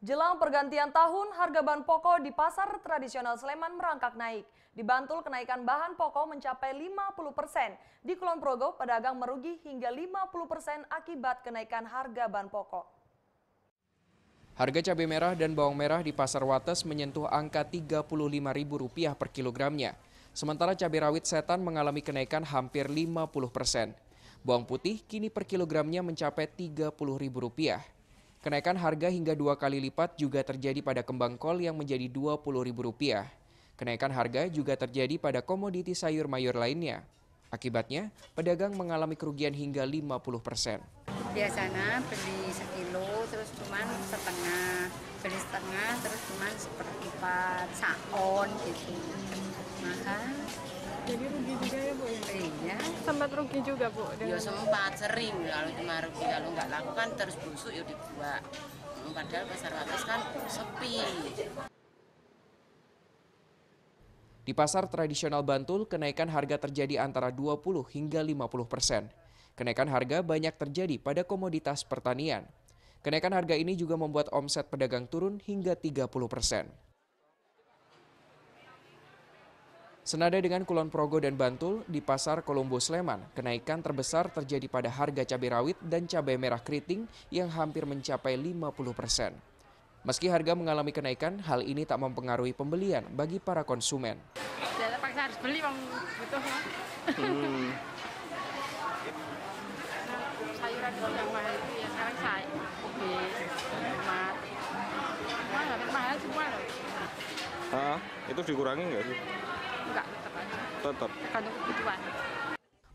Jelang pergantian tahun, harga bahan pokok di pasar tradisional Sleman merangkak naik. Dibantul kenaikan bahan pokok mencapai 50 persen. Di Kulon Progo, pedagang merugi hingga 50 persen akibat kenaikan harga bahan pokok. Harga cabai merah dan bawang merah di pasar Wates menyentuh angka Rp35.000 per kilogramnya. Sementara cabai rawit setan mengalami kenaikan hampir 50 persen. Bawang putih kini per kilogramnya mencapai Rp30.000. Kenaikan harga hingga dua kali lipat juga terjadi pada kembang kol yang menjadi Rp20.000. Kenaikan harga juga terjadi pada komoditi sayur mayur lainnya. Akibatnya, pedagang mengalami kerugian hingga 50 persen. Biasanya beli sekilo, terus cuman setengah, beli setengah, terus cuman seperempat, saon gitu. maka Jadi ya sempat rugi juga bu ya sempat sering kalau cuma rugi kalau nggak laku kan, terus busuk ya dibuat padahal pasar atas kan sepi di pasar tradisional Bantul, kenaikan harga terjadi antara 20 hingga 50 persen. Kenaikan harga banyak terjadi pada komoditas pertanian. Kenaikan harga ini juga membuat omset pedagang turun hingga 30 persen. Senada dengan Kulon Progo dan Bantul, di pasar Kolombo Sleman, kenaikan terbesar terjadi pada harga cabai rawit dan cabai merah keriting yang hampir mencapai 50 persen. Meski harga mengalami kenaikan, hal ini tak mempengaruhi pembelian bagi para konsumen. Hmm. Itu dikurangi nggak sih? Enggak, tetap aja. Tetap. Tergantung kebutuhan.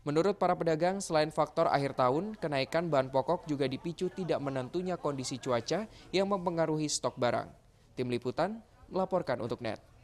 Menurut para pedagang, selain faktor akhir tahun, kenaikan bahan pokok juga dipicu tidak menentunya kondisi cuaca yang mempengaruhi stok barang. Tim Liputan melaporkan untuk NET.